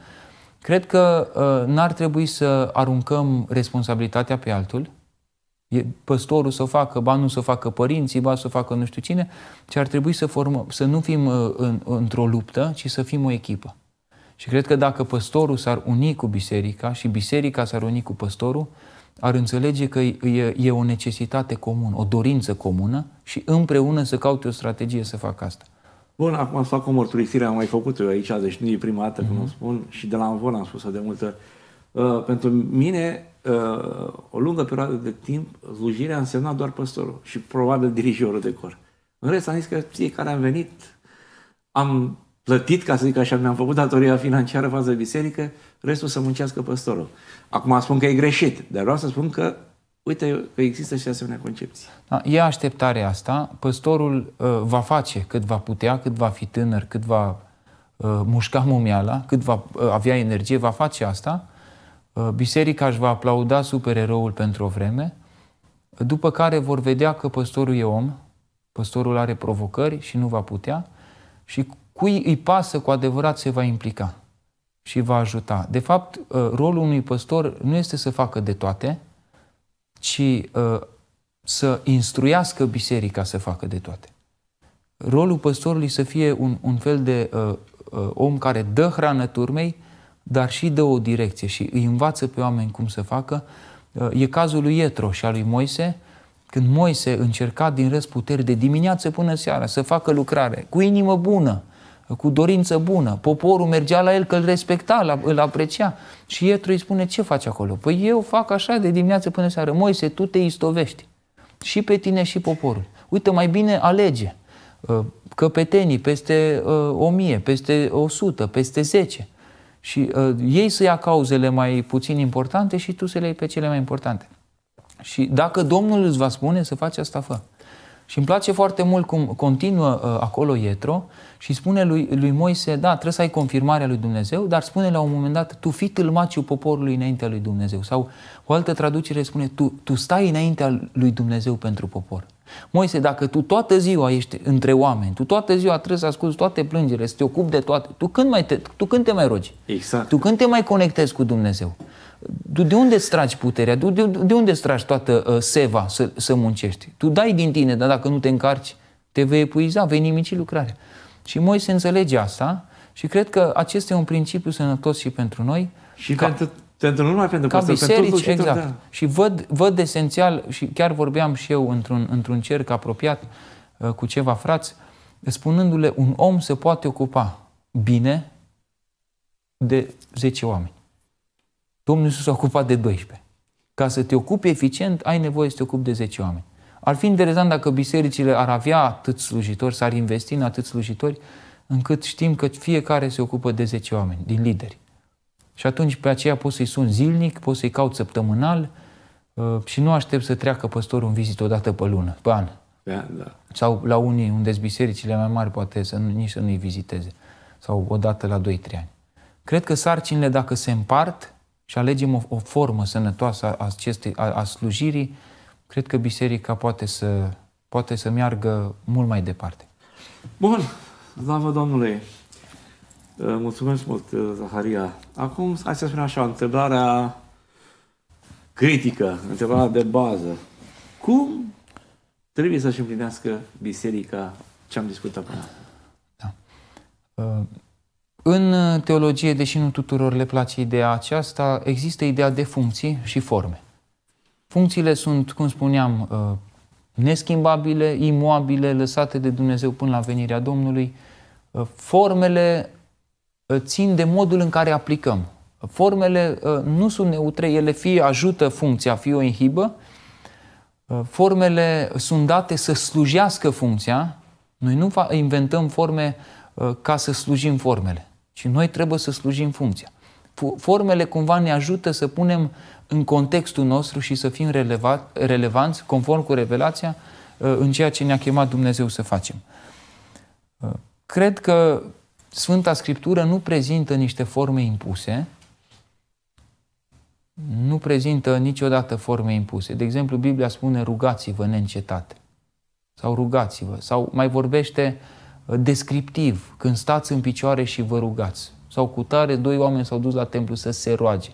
Cred că uh, n-ar trebui să aruncăm responsabilitatea pe altul, e păstorul să o facă, ba nu să o facă părinții, ba să o facă nu știu cine, ci ar trebui să, formăm, să nu fim uh, în, într-o luptă, ci să fim o echipă. Și cred că dacă păstorul s-ar uni cu biserica și biserica s-ar uni cu păstorul, ar înțelege că e, e o necesitate comună, o dorință comună și împreună să caute o strategie să facă asta. Bun, acum să fac o mărturisire, am mai făcut eu aici, deci nu e prima dată mm-hmm. când mhm. o spun și de la Anvon am spus-o de multe Uh, pentru mine, uh, o lungă perioadă de timp, slujirea a însemnat doar păstorul și probabil dirijorul de cor. În rest am zis că fiecare am venit, am plătit, ca să zic așa, mi-am făcut datoria financiară față de biserică, restul să muncească păstorul. Acum spun că e greșit, dar vreau să spun că Uite că există și asemenea concepții. Da, e așteptarea asta. Păstorul uh, va face cât va putea, cât va fi tânăr, cât va uh, mușca mumiala, cât va uh, avea energie, va face asta. Uh, biserica își va aplauda supereroul pentru o vreme, după care vor vedea că păstorul e om, păstorul are provocări și nu va putea și cui îi pasă cu adevărat se va implica și va ajuta. De fapt, uh, rolul unui păstor nu este să facă de toate, ci uh, să instruiască biserica să facă de toate. Rolul păstorului să fie un, un fel de uh, uh, om care dă hrană turmei, dar și dă o direcție și îi învață pe oameni cum să facă. Uh, e cazul lui Ietro și al lui Moise, când Moise încerca din răsputeri de dimineață până seara să facă lucrare cu inimă bună, cu dorință bună. Poporul mergea la el că îl respecta, îl aprecia. Și Ietru îi spune, ce faci acolo? Păi eu fac așa de dimineață până seară. Moise, tu te istovești. Și pe tine și poporul. Uite, mai bine alege uh, căpetenii peste uh, o mie, peste o sută, peste zece. Și uh, ei să ia cauzele mai puțin importante și tu să le iei pe cele mai importante. Și dacă Domnul îți va spune să faci asta, fă. Și îmi place foarte mult cum continuă uh, acolo Ietro, uh, și spune lui, lui Moise, da, trebuie să ai confirmarea lui Dumnezeu, dar spune la un moment dat, tu fii tâlmaciu poporului înaintea lui Dumnezeu. Sau o altă traducere spune, tu, tu stai înaintea lui Dumnezeu pentru popor. Moise, dacă tu toată ziua ești între oameni, tu toată ziua trebuie să asculti toate plângerile, să te ocupi de toate, tu când, mai te, tu când te mai rogi? Exact. Tu când te mai conectezi cu Dumnezeu? Tu de unde stragi puterea? Tu de, de unde stragi toată uh, seva să, să muncești? Tu dai din tine, dar dacă nu te încarci, te vei epuiza, vei nimici lucrarea. Și Moise înțelege asta și cred că acest e un principiu sănătos și pentru noi. Și ca, pentru, pentru, nu numai pentru ca păstori, biserici, pentru tot, exact. Da. Și văd, văd esențial, și chiar vorbeam și eu într-un, într-un cerc apropiat uh, cu ceva frați, spunându-le, un om se poate ocupa bine de 10 oameni. Domnul Iisus s-a ocupat de 12. Ca să te ocupi eficient, ai nevoie să te ocupi de 10 oameni. Ar fi interesant dacă bisericile ar avea atât slujitori, s-ar investi în atât slujitori, încât știm că fiecare se ocupă de 10 oameni, din lideri. Și atunci pe aceea poți să-i sun zilnic, poți să-i caut săptămânal uh, și nu aștept să treacă păstorul în vizită o dată pe lună, pe an. Da, da. Sau la unii unde bisericile mai mari poate să nu, nici să nu-i viziteze. Sau o dată la 2-3 ani. Cred că sarcinile, dacă se împart și alegem o, o formă sănătoasă a, acestei, a, a slujirii, cred că biserica poate să, poate să meargă mult mai departe. Bun, slavă domnule, uh, Mulțumesc mult, uh, Zaharia. Acum, hai să spunem așa, întrebarea critică, întrebarea de bază. Cum trebuie să-și împlinească biserica ce am discutat până Da. Uh, în teologie, deși nu tuturor le place ideea aceasta, există ideea de funcții și forme. Funcțiile sunt, cum spuneam, uh, neschimbabile, imobile, lăsate de Dumnezeu până la venirea Domnului. Uh, formele uh, țin de modul în care aplicăm. Formele nu sunt neutre, ele fie ajută funcția, fie o inhibă. Formele sunt date să slujească funcția. Noi nu inventăm forme ca să slujim formele, ci noi trebuie să slujim funcția formele cumva ne ajută să punem în contextul nostru și să fim relevat, relevanți, conform cu revelația, uh, în ceea ce ne-a chemat Dumnezeu să facem. Uh, cred că Sfânta Scriptură nu prezintă niște forme impuse, nu prezintă niciodată forme impuse. De exemplu, Biblia spune rugați-vă neîncetat sau rugați-vă sau mai vorbește uh, descriptiv când stați în picioare și vă rugați sau cu tare, doi oameni s-au dus la templu să se roage.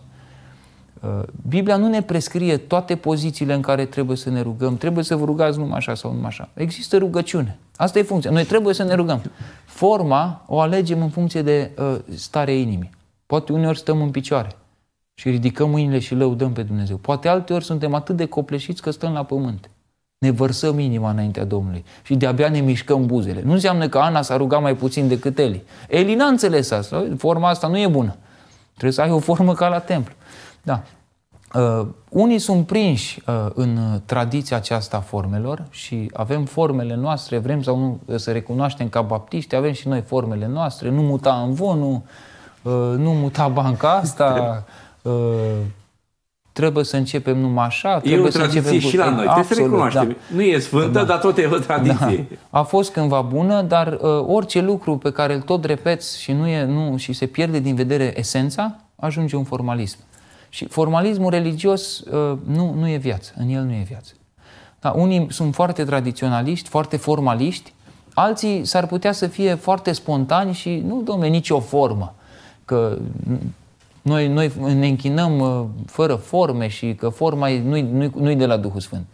Uh, Biblia nu ne prescrie toate pozițiile în care trebuie să ne rugăm. Trebuie să vă rugați numai așa sau numai așa. Există rugăciune. Asta e funcția. Noi trebuie să ne rugăm. Forma o alegem în funcție de uh, starea inimii. Poate uneori stăm în picioare și ridicăm mâinile și lăudăm pe Dumnezeu. Poate alteori suntem atât de copleșiți că stăm la pământ. Ne vărsăm inima înaintea Domnului și de-abia ne mișcăm buzele. Nu înseamnă că Ana s-a rugat mai puțin decât Eli. Eli n-a înțeles asta. Forma asta nu e bună. Trebuie să ai o formă ca la templu. Da. Uh, unii sunt prinși uh, în tradiția aceasta a formelor și avem formele noastre, vrem sau nu uh, să recunoaștem ca baptiști, avem și noi formele noastre, nu muta în vonul, uh, nu muta banca asta, uh, trebuie să începem numai așa. E o tradiție să începem și la noi, Absolut, trebuie să recunoaștem. Da. Nu e sfântă, da. dar tot e o tradiție. Da. A fost cândva bună, dar uh, orice lucru pe care îl tot repeți și, nu e, nu, și se pierde din vedere esența, ajunge un formalism. Și formalismul religios uh, nu, nu e viață, în el nu e viață. Da, unii sunt foarte tradiționaliști, foarte formaliști, alții s-ar putea să fie foarte spontani și nu, domne, nicio formă. Că noi, noi ne închinăm uh, fără forme și că forma nu-i, nu-i, nu-i de la Duhul Sfânt.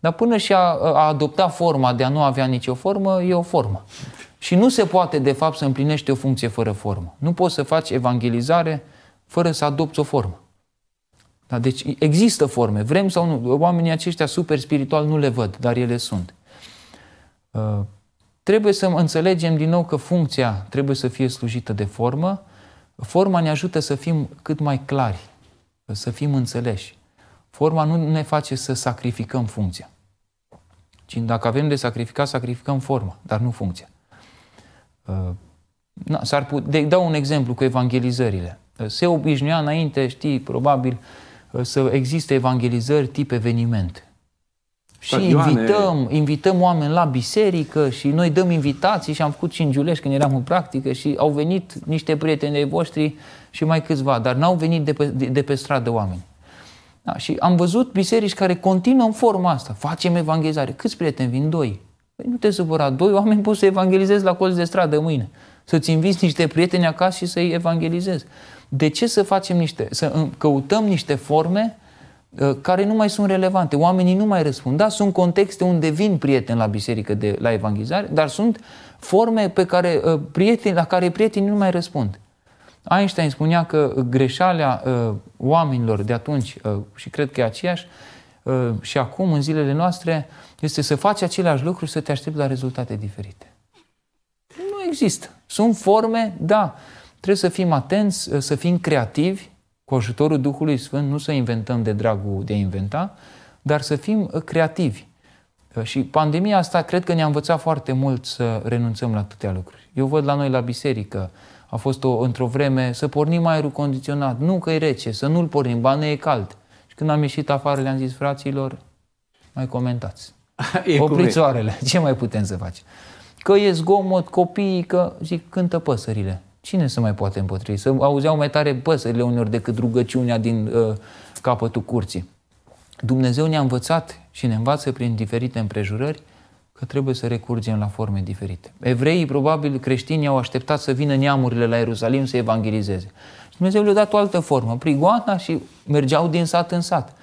Dar până și a, a adopta forma de a nu avea nicio formă, e o formă. Și nu se poate, de fapt, să împlinești o funcție fără formă. Nu poți să faci evangelizare fără să adopți o formă. Da, deci există forme, vrem sau nu. Oamenii aceștia super spiritual nu le văd, dar ele sunt. Uh, trebuie să înțelegem din nou că funcția trebuie să fie slujită de formă, Forma ne ajută să fim cât mai clari, să fim înțeleși. Forma nu ne face să sacrificăm funcția. Ci dacă avem de sacrificat, sacrificăm forma, dar nu funcția. Uh, s-ar put... de, dau un exemplu cu evangelizările. Uh, se obișnuia înainte, știi, probabil, uh, să existe evangelizări tip eveniment și Ioane. invităm, invităm oameni la biserică și noi dăm invitații și am făcut și în Giulești când eram în practică și au venit niște prieteni ai voștri și mai câțiva, dar n-au venit de pe, de, de pe stradă oameni. Da, și am văzut biserici care continuă în forma asta. Facem evanghelizare. Câți prieteni vin? Doi. Păi nu te supăra, doi oameni pot să evanghelizezi la colț de stradă mâine. Să-ți inviți niște prieteni acasă și să-i evanghelizezi. De ce să facem niște, să căutăm niște forme Uh, care nu mai sunt relevante. Oamenii nu mai răspund. Da, sunt contexte unde vin prieteni la biserică de, la evanghizare, dar sunt forme pe care, uh, prieteni, la care prietenii nu mai răspund. Einstein spunea că greșeala uh, oamenilor de atunci, și cred că e aceeași, și acum, în zilele noastre, este să faci aceleași lucruri să te aștepți la rezultate diferite. Nu există. Sunt forme, da. Trebuie să fim atenți, să fim creativi, cu ajutorul Duhului Sfânt nu să inventăm de dragul de a inventa, dar să fim uh, creativi. Uh, și pandemia asta cred că ne-a învățat foarte mult să renunțăm la toate lucruri. Eu văd la noi la biserică, a fost o, într-o vreme să pornim aerul condiționat, nu că e rece, să nu-l pornim, ba ne e cald. Și când am ieșit afară le-am zis, fraților, mai comentați. E Opriți oarele, ce mai putem să facem? Că e zgomot, copiii, că zic, cântă păsările. Cine se mai poate împotrivi? Să auzeau mai tare păsările uneori decât rugăciunea din uh, capătul curții. Dumnezeu ne-a învățat și ne învață prin diferite împrejurări că trebuie să recurgem la forme diferite. Evreii, probabil creștinii, au așteptat să vină neamurile la Ierusalim să evangelizeze. Și Dumnezeu le-a dat o altă formă, prigoana și mergeau din sat în sat.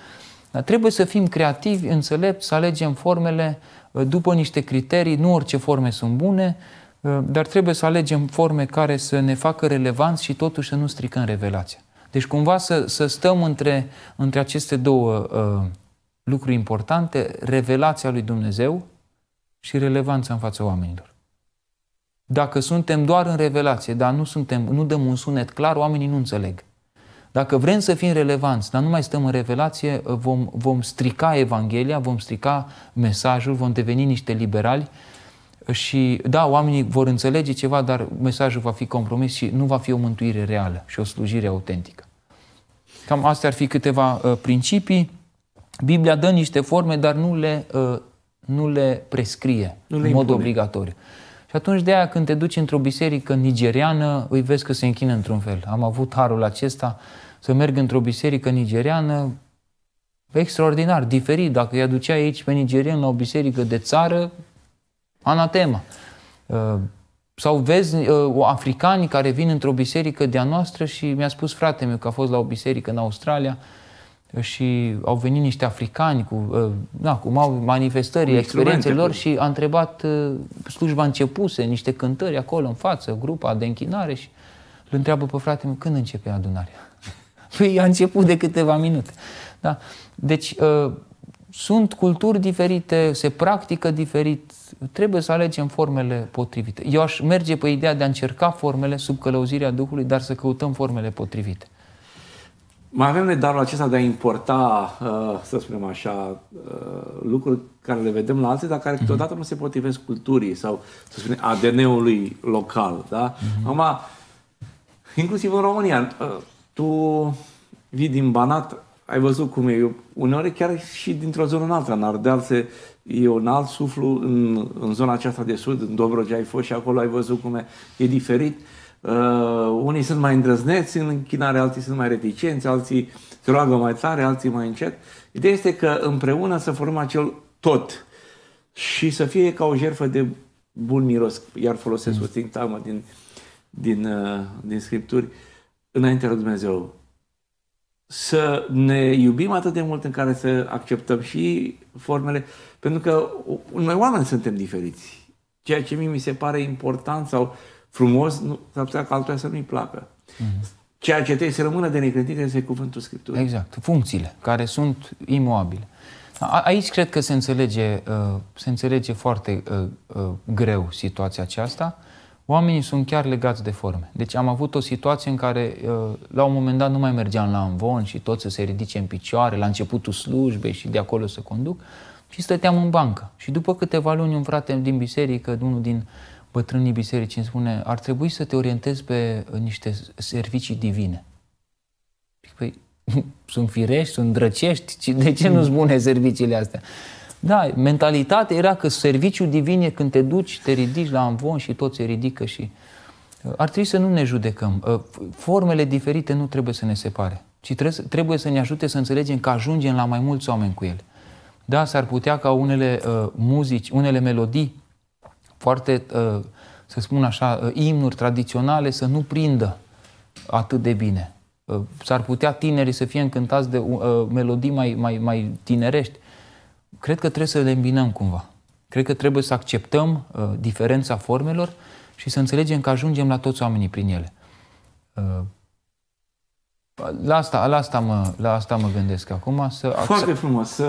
Dar trebuie să fim creativi, înțelepți, să alegem formele uh, după niște criterii, nu orice forme sunt bune, Ă, dar trebuie să alegem forme care să ne facă relevanți și totuși să nu stricăm revelația. Deci cumva să, să stăm între, între aceste două uh, lucruri importante, revelația lui Dumnezeu și relevanța în fața oamenilor. Dacă suntem doar în revelație, dar nu, suntem, nu dăm un sunet clar, oamenii nu înțeleg. Dacă vrem să fim relevanți, dar nu mai stăm în revelație, ă, vom, vom strica Evanghelia, vom strica mesajul, vom deveni niște liberali și da, oamenii vor înțelege ceva, dar mesajul va fi compromis și nu va fi o mântuire reală și o slujire autentică. Cam astea ar fi câteva uh, principii. Biblia dă niște forme, dar nu le, uh, nu le prescrie nu le mod obligatoriu. Și atunci de aia când te duci într-o biserică nigeriană, îi vezi că se închină într-un fel. Am avut harul acesta să merg într-o biserică nigeriană, extraordinar, diferit. Dacă îi aducea aici pe nigerian la o biserică de țară, anatema. Uh, sau vezi uh, africani care vin într-o biserică de-a noastră și mi-a spus fratele meu că a fost la o biserică în Australia și au venit niște africani cu, uh, da, cu manifestări, manifestările experiențele lor și a întrebat slujba începuse, niște cântări acolo în față, grupa de închinare și îl întreabă pe frate meu, când începe adunarea? Păi a început de câteva minute. Da? Deci sunt culturi diferite, se practică diferit, trebuie să alegem formele potrivite. Eu aș merge pe ideea de a încerca formele sub călăuzirea Duhului, dar să căutăm formele potrivite. Mai avem darul acesta de a importa, uh, să spunem așa, uh, lucruri care le vedem la alții, dar care mhm. câteodată nu se potrivesc culturii sau, să spunem, ADN-ului local. Da? Mm-hmm. Acum, inclusiv în România, uh, tu vii din Banat, ai văzut cum e. Eu, uneori chiar și dintr-o zonă în alta, în Ardeal, se, e un alt suflu în, în zona aceasta de sud, în Dobrogea ai fost și acolo ai văzut cum e, e diferit. Uh, unii sunt mai îndrăzneți în închinare, alții sunt mai reticenți, alții se roagă mai tare, alții mai încet. Ideea este că împreună să formăm acel tot și să fie ca o jertfă de bun miros, iar folosesc mm. o sintagmă din, din, uh, din scripturi, înaintea lui Dumnezeu să ne iubim atât de mult în care să acceptăm și formele, pentru că noi oameni suntem diferiți. Ceea ce mie mi se pare important sau frumos, nu, s-ar putea ca altuia să nu-i placă. Mm-hmm. Ceea ce trebuie să rămână de necredit este cuvântul Scripturii. Exact. Funcțiile care sunt imobile. A, aici cred că se înțelege, uh, se înțelege foarte uh, uh, greu situația aceasta. Uh, Oamenii sunt chiar legați de forme. Deci am avut o situație în care uh, la un moment dat nu mai mergeam la învon și tot să se ridice în picioare la începutul slujbei și de acolo să conduc și stăteam în bancă. Și după câteva luni un frate din biserică, unul din bătrânii bisericii îmi spune ar trebui să te orientezi pe uh, niște servicii divine. Păi, sunt firești, sunt drăcești, de ce nu-ți bune serviciile astea? Da, mentalitatea era că serviciul divin e când te duci, te ridici la amvon și toți se ridică și... Uh, ar trebui să nu ne judecăm. Uh, formele diferite nu trebuie să ne separe, ci trebuie să ne ajute să înțelegem că ajungem la mai mulți oameni cu ele. Da, s-ar putea ca unele uh, muzici, unele melodii foarte, uh, să spun așa, uh, imnuri tradiționale să nu prindă atât de bine. Uh, s-ar putea tinerii să fie încântați de uh, melodii mai, mai, mai tinerești cred că trebuie să le îmbinăm cumva. Cred că trebuie să acceptăm uh, diferența formelor și să înțelegem că ajungem la toți oamenii prin ele. Uh, la asta, la, asta mă, la asta mă gândesc acum. Să Foarte frumos.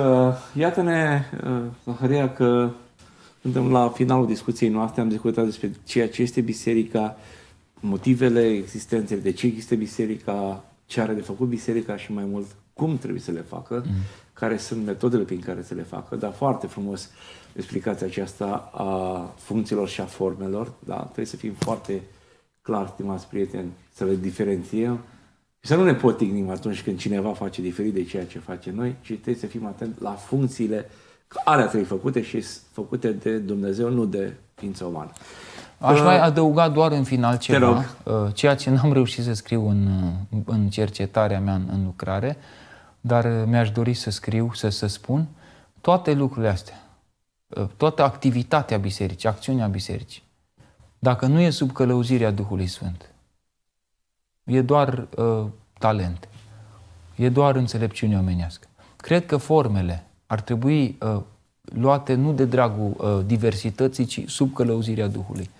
Iată-ne, uh, Zaharia, că suntem la finalul discuției noastre. Am discutat despre ceea ce este biserica, motivele existenței, de ce există biserica, ce are de făcut biserica și mai mult cum trebuie să le facă. Mm care sunt metodele prin care să le facă, dar foarte frumos explicația aceasta a funcțiilor și a formelor, da? trebuie să fim foarte clar, stimați prieteni, să le diferențiem și să nu ne potignim atunci când cineva face diferit de ceea ce face noi, ci trebuie să fim atenți la funcțiile care trebuie făcute și făcute de Dumnezeu, nu de ființa umană. Aș uh, mai adăuga doar în final ceva, uh, ceea ce n-am reușit să scriu în, uh, în cercetarea mea, în, în lucrare. Uh, dar uh, mi-aș dori să scriu, să, să spun toate lucrurile astea, uh, toată activitatea bisericii, acțiunea bisericii, dacă nu e sub călăuzirea Duhului Sfânt, e doar uh, talent, e doar înțelepciune omenească. Cred că formele ar trebui uh, luate nu de dragul uh, diversității, ci sub călăuzirea Duhului.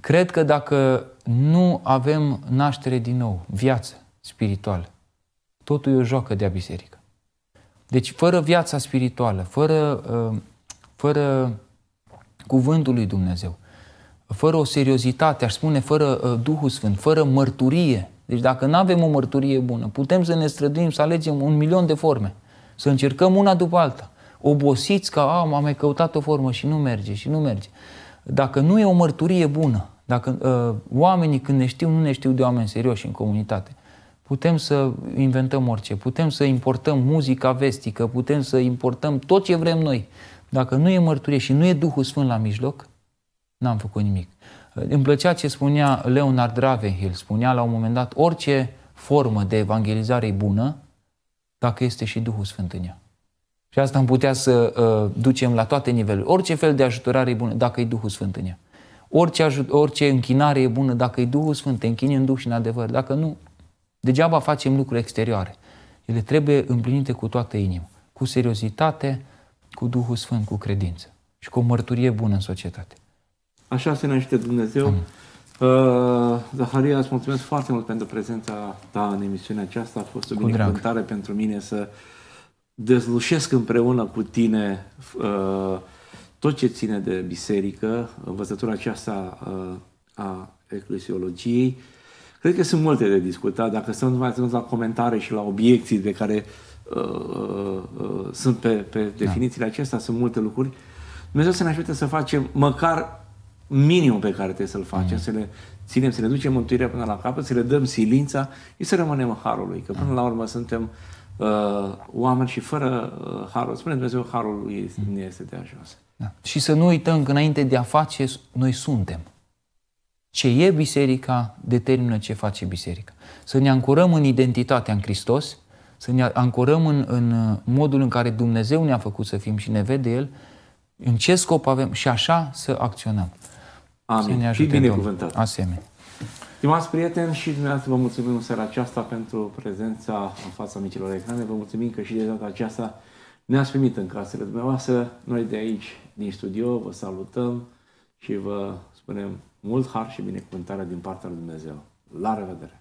Cred că dacă nu avem naștere din nou, viață spirituală, totul e o joacă de-a biserică. Deci fără viața spirituală, fără, uh, fără cuvântul lui Dumnezeu, fără o seriozitate, aș spune, fără uh, Duhul Sfânt, fără mărturie. Deci dacă nu avem o mărturie bună, putem să ne străduim să alegem un milion de forme, să încercăm una după alta. Obosiți că am, am mai căutat o formă și nu merge, și nu merge. Dacă nu e o mărturie bună, dacă uh, oamenii când ne știu, nu ne știu de oameni serioși în comunitate, Putem să inventăm orice, putem să importăm muzica vestică, putem să importăm tot ce vrem noi. Dacă nu e mărturie și nu e Duhul Sfânt la mijloc, n-am făcut nimic. Îmi plăcea ce spunea Leonard Ravenhill, spunea la un moment dat, orice formă de evangelizare e bună dacă este și Duhul Sfânt în ea. Și asta am putea să uh, ducem la toate nivelurile. Orice fel de ajutorare e bună dacă e Duhul Sfânt în ea. Orice, ajut, orice închinare e bună dacă e Duhul Sfânt, te închini în Duh și în adevăr. Dacă nu, Degeaba facem lucruri exterioare. Ele trebuie împlinite cu toată inima, cu seriozitate, cu Duhul Sfânt, cu credință și cu o mărturie bună în societate. Așa se naște Dumnezeu. Amin. Uh, Zaharia, îți mulțumesc foarte mult pentru prezența ta în emisiunea aceasta. A fost o cu binecuvântare drag. pentru mine să dezlușesc împreună cu tine uh, tot ce ține de biserică, învățătura aceasta uh, a eclesiologiei, Cred că sunt multe de discutat. Dacă sunt mai atenți la comentarii și la obiecții de care uh, uh, uh sunt pe, pe da. definițiile da. acestea, sunt multe lucruri. Dumnezeu să ne ajute să facem măcar minimul pe care trebuie să-l facem, mm. să le ținem, să le ducem mântuirea până la capăt, să le dăm silința și să rămânem în harul lui. Că până mm. la urmă suntem uh, oameni și fără uh, harul. Spune Dumnezeu, harul lui mm. este de ajuns. Da. Și să nu uităm că înainte de a face, noi suntem. Ce e biserica determină ce face biserica. Să ne ancorăm în identitatea în Hristos, să ne ancorăm în, în modul în care Dumnezeu ne-a făcut să fim și ne vede El, în ce scop avem și așa să acționăm. Amin. Să ne Asemenea. Stimați prieteni și dumneavoastră, vă mulțumim în seara aceasta pentru prezența în fața micilor ecrane. Vă mulțumim că și de data aceasta ne-ați primit în casele dumneavoastră. Noi de aici, din studio, vă salutăm și vă spunem mult har și binecuvântare din partea lui Dumnezeu. La revedere!